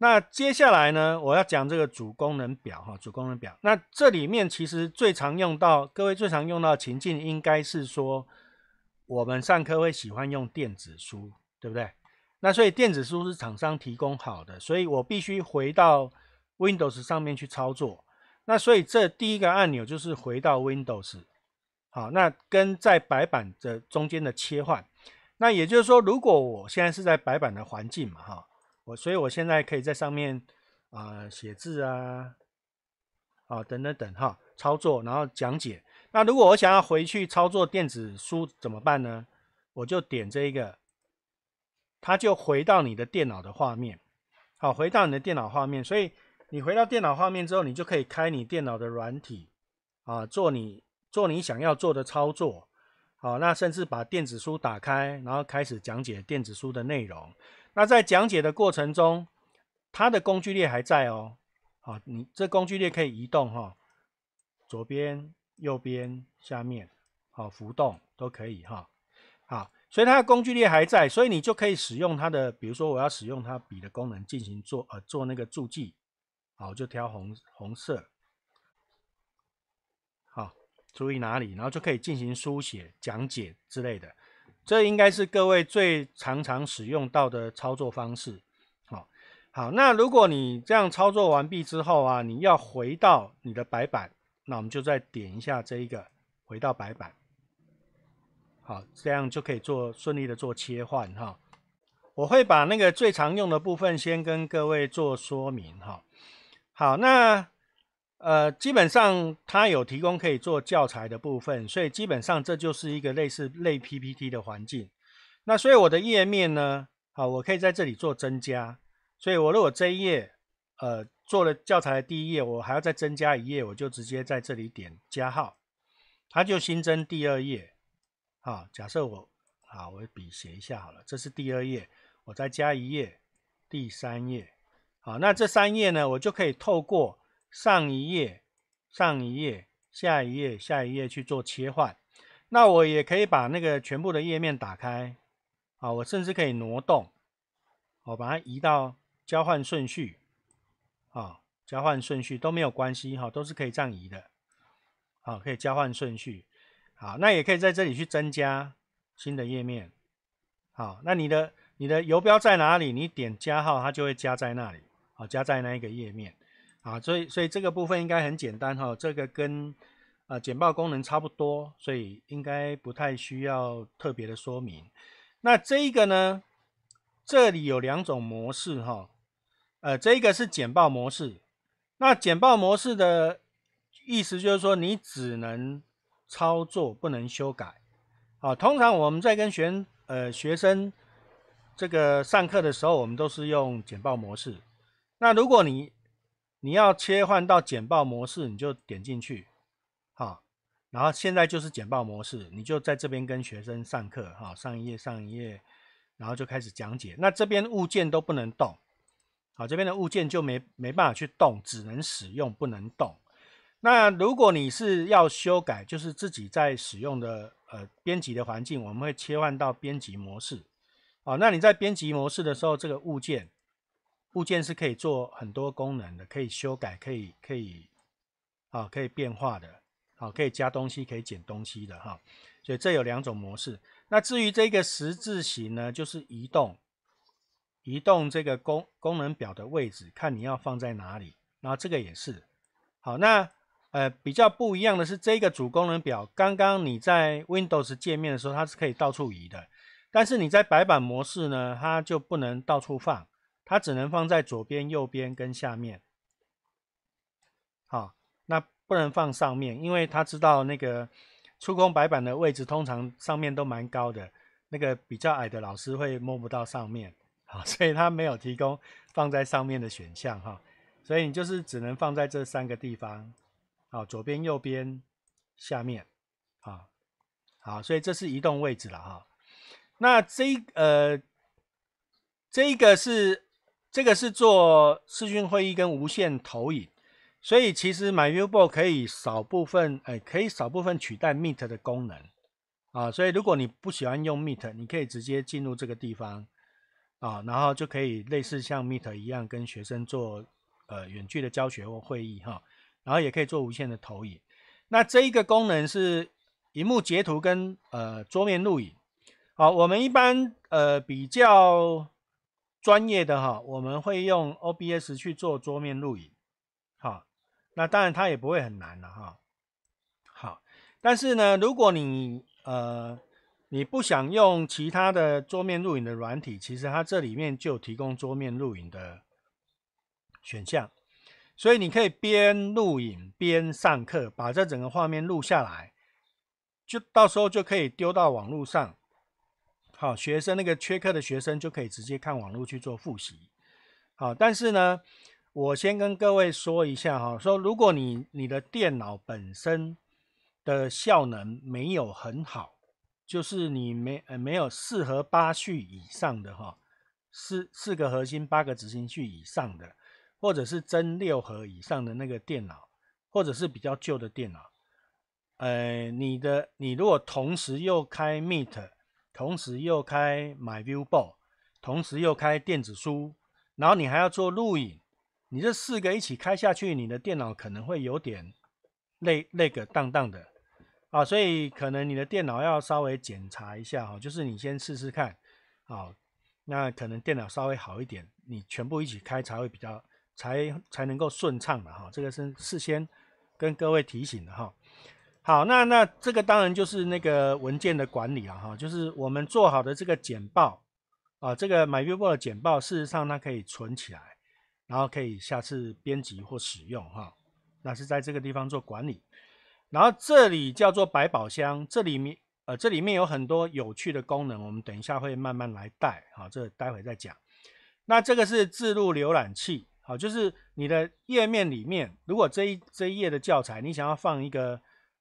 那接下来呢？我要讲这个主功能表哈，主功能表。那这里面其实最常用到，各位最常用到情境应该是说，我们上课会喜欢用电子书，对不对？那所以电子书是厂商提供好的，所以我必须回到 Windows 上面去操作。那所以这第一个按钮就是回到 Windows，好，那跟在白板的中间的切换。那也就是说，如果我现在是在白板的环境嘛，哈。我所以，我现在可以在上面啊写字啊，啊等等等哈操作，然后讲解。那如果我想要回去操作电子书怎么办呢？我就点这一个，它就回到你的电脑的画面。好，回到你的电脑画面。所以你回到电脑画面之后，你就可以开你电脑的软体啊，做你做你想要做的操作。好，那甚至把电子书打开，然后开始讲解电子书的内容。那在讲解的过程中，它的工具列还在哦。好，你这工具列可以移动哈，左边、右边、下面，好浮动都可以哈。好，所以它的工具列还在，所以你就可以使用它的，比如说我要使用它笔的功能进行做呃做那个注记，好就挑红红色，好注意哪里，然后就可以进行书写讲解之类的。这应该是各位最常常使用到的操作方式，好好。那如果你这样操作完毕之后啊，你要回到你的白板，那我们就再点一下这一个回到白板，好，这样就可以做顺利的做切换哈。我会把那个最常用的部分先跟各位做说明哈。好，那。呃，基本上它有提供可以做教材的部分，所以基本上这就是一个类似类 PPT 的环境。那所以我的页面呢，好，我可以在这里做增加。所以我如果这一页，呃，做了教材的第一页，我还要再增加一页，我就直接在这里点加号，它就新增第二页。好，假设我，好，我笔写一下好了，这是第二页，我再加一页，第三页。好，那这三页呢，我就可以透过。上一页，上一页，下一页，下一页去做切换。那我也可以把那个全部的页面打开啊，我甚至可以挪动，我把它移到交换顺序，好交换顺序都没有关系哈，都是可以这样移的，好可以交换顺序。好，那也可以在这里去增加新的页面。好，那你的你的游标在哪里？你点加号，它就会加在那里，好加在那一个页面。啊，所以所以这个部分应该很简单哈，这个跟呃简报功能差不多，所以应该不太需要特别的说明。那这一个呢，这里有两种模式哈，呃，这一个是简报模式。那简报模式的意思就是说，你只能操作，不能修改。好，通常我们在跟学呃学生这个上课的时候，我们都是用简报模式。那如果你你要切换到简报模式，你就点进去，好，然后现在就是简报模式，你就在这边跟学生上课，哈，上一页，上一页，然后就开始讲解。那这边物件都不能动，好，这边的物件就没没办法去动，只能使用不能动。那如果你是要修改，就是自己在使用的呃编辑的环境，我们会切换到编辑模式，好，那你在编辑模式的时候，这个物件。物件是可以做很多功能的，可以修改，可以可以，啊，可以变化的，好，可以加东西，可以减东西的哈。所以这有两种模式。那至于这个十字形呢，就是移动，移动这个功功能表的位置，看你要放在哪里。然后这个也是好。那呃，比较不一样的是，这个主功能表，刚刚你在 Windows 界面的时候，它是可以到处移的，但是你在白板模式呢，它就不能到处放。它只能放在左边、右边跟下面，好，那不能放上面，因为它知道那个触控白板的位置，通常上面都蛮高的，那个比较矮的老师会摸不到上面，好，所以它没有提供放在上面的选项，哈，所以你就是只能放在这三个地方，好，左边、右边、下面，好，好，所以这是移动位置了，哈，那这呃，这个是。这个是做视讯会议跟无线投影，所以其实 My ViewBo 可以少部分，哎，可以少部分取代 Meet 的功能啊。所以如果你不喜欢用 Meet，你可以直接进入这个地方啊，然后就可以类似像 Meet 一样跟学生做呃远距的教学或会议哈，然后也可以做无线的投影。那这一个功能是荧幕截图跟呃桌面录影。好，我们一般呃比较。专业的哈，我们会用 OBS 去做桌面录影，好，那当然它也不会很难了哈，好，但是呢，如果你呃你不想用其他的桌面录影的软体，其实它这里面就提供桌面录影的选项，所以你可以边录影边上课，把这整个画面录下来，就到时候就可以丢到网络上。好，学生那个缺课的学生就可以直接看网络去做复习。好，但是呢，我先跟各位说一下哈，说如果你你的电脑本身的效能没有很好，就是你没呃没有四核八序以上的哈，四四个核心八个执行序以上的，或者是真六核以上的那个电脑，或者是比较旧的电脑，呃，你的你如果同时又开 Meet。同时又开 My View b a o k 同时又开电子书，然后你还要做录影，你这四个一起开下去，你的电脑可能会有点累累个荡荡的啊，所以可能你的电脑要稍微检查一下哈，就是你先试试看，好，那可能电脑稍微好一点，你全部一起开才会比较才才能够顺畅的哈，这个是事先跟各位提醒的哈。好，那那这个当然就是那个文件的管理啊，哈，就是我们做好的这个简报啊，这个 My Viewboard 简报，事实上它可以存起来，然后可以下次编辑或使用哈，那是在这个地方做管理，然后这里叫做百宝箱，这里面呃这里面有很多有趣的功能，我们等一下会慢慢来带，好，这待会再讲。那这个是自录浏览器，好，就是你的页面里面，如果这一这一页的教材你想要放一个。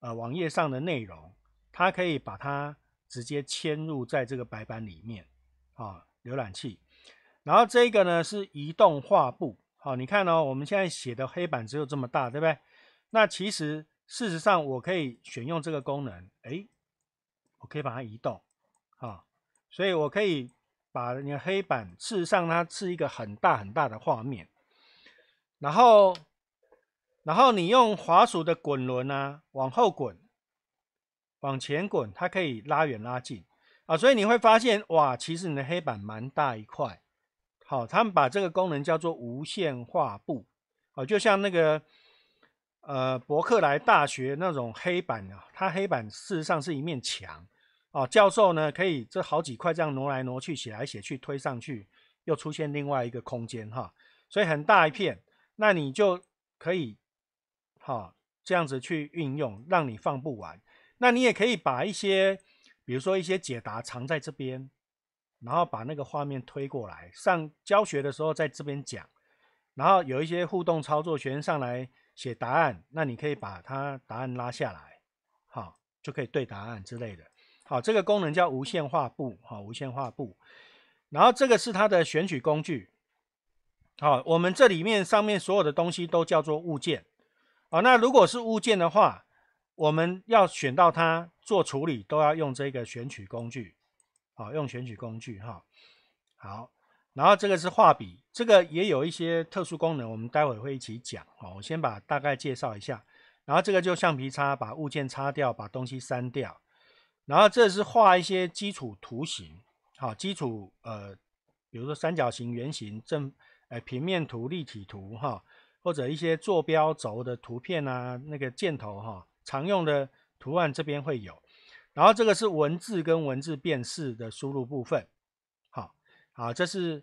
呃，网页上的内容，它可以把它直接嵌入在这个白板里面，啊，浏览器。然后这个呢是移动画布，好，你看哦，我们现在写的黑板只有这么大，对不对？那其实事实上，我可以选用这个功能，哎，我可以把它移动，啊，所以我可以把你的黑板，事实上它是一个很大很大的画面，然后。然后你用滑鼠的滚轮啊，往后滚，往前滚，它可以拉远拉近啊，所以你会发现，哇，其实你的黑板蛮大一块。好，他们把这个功能叫做无线画布，啊，就像那个呃伯克莱大学那种黑板啊，它黑板事实上是一面墙啊，教授呢可以这好几块这样挪来挪去，写来写去，推上去又出现另外一个空间哈，所以很大一片，那你就可以。好，这样子去运用，让你放不完。那你也可以把一些，比如说一些解答藏在这边，然后把那个画面推过来，上教学的时候在这边讲，然后有一些互动操作，学生上来写答案，那你可以把它答案拉下来，好，就可以对答案之类的。好，这个功能叫无线画布，哈，无线画布。然后这个是它的选取工具，好，我们这里面上面所有的东西都叫做物件。好，那如果是物件的话，我们要选到它做处理，都要用这个选取工具，好，用选取工具哈。好，然后这个是画笔，这个也有一些特殊功能，我们待会会一起讲哦。我先把大概介绍一下，然后这个就橡皮擦，把物件擦掉，把东西删掉。然后这是画一些基础图形，好，基础呃，比如说三角形、圆形、正，哎，平面图、立体图哈。或者一些坐标轴的图片啊，那个箭头哈，常用的图案这边会有。然后这个是文字跟文字辨识的输入部分。好，好，这是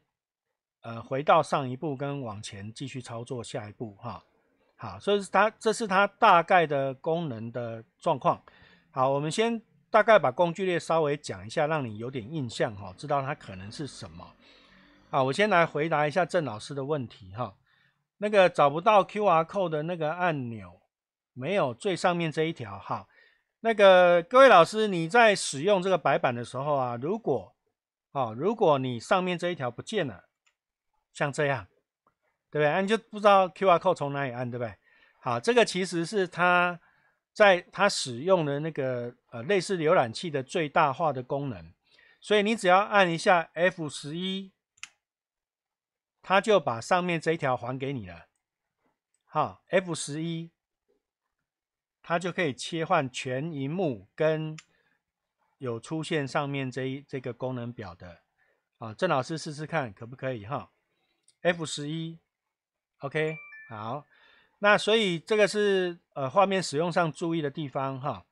呃，回到上一步跟往前继续操作下一步哈，好，所以它这是它大概的功能的状况。好，我们先大概把工具列稍微讲一下，让你有点印象哈，知道它可能是什么。好，我先来回答一下郑老师的问题哈。那个找不到 QR 扣的那个按钮，没有最上面这一条哈。那个各位老师，你在使用这个白板的时候啊，如果哦，如果你上面这一条不见了，像这样，对不对？你就不知道 QR 扣从哪里按，对不对？好，这个其实是它在它使用的那个呃类似浏览器的最大化的功能，所以你只要按一下 F 十一。他就把上面这一条还给你了，好 f 十一，他就可以切换全荧幕跟有出现上面这一这个功能表的，啊，郑老师试试看可不可以哈，F 十一，OK，好，那所以这个是呃画面使用上注意的地方哈。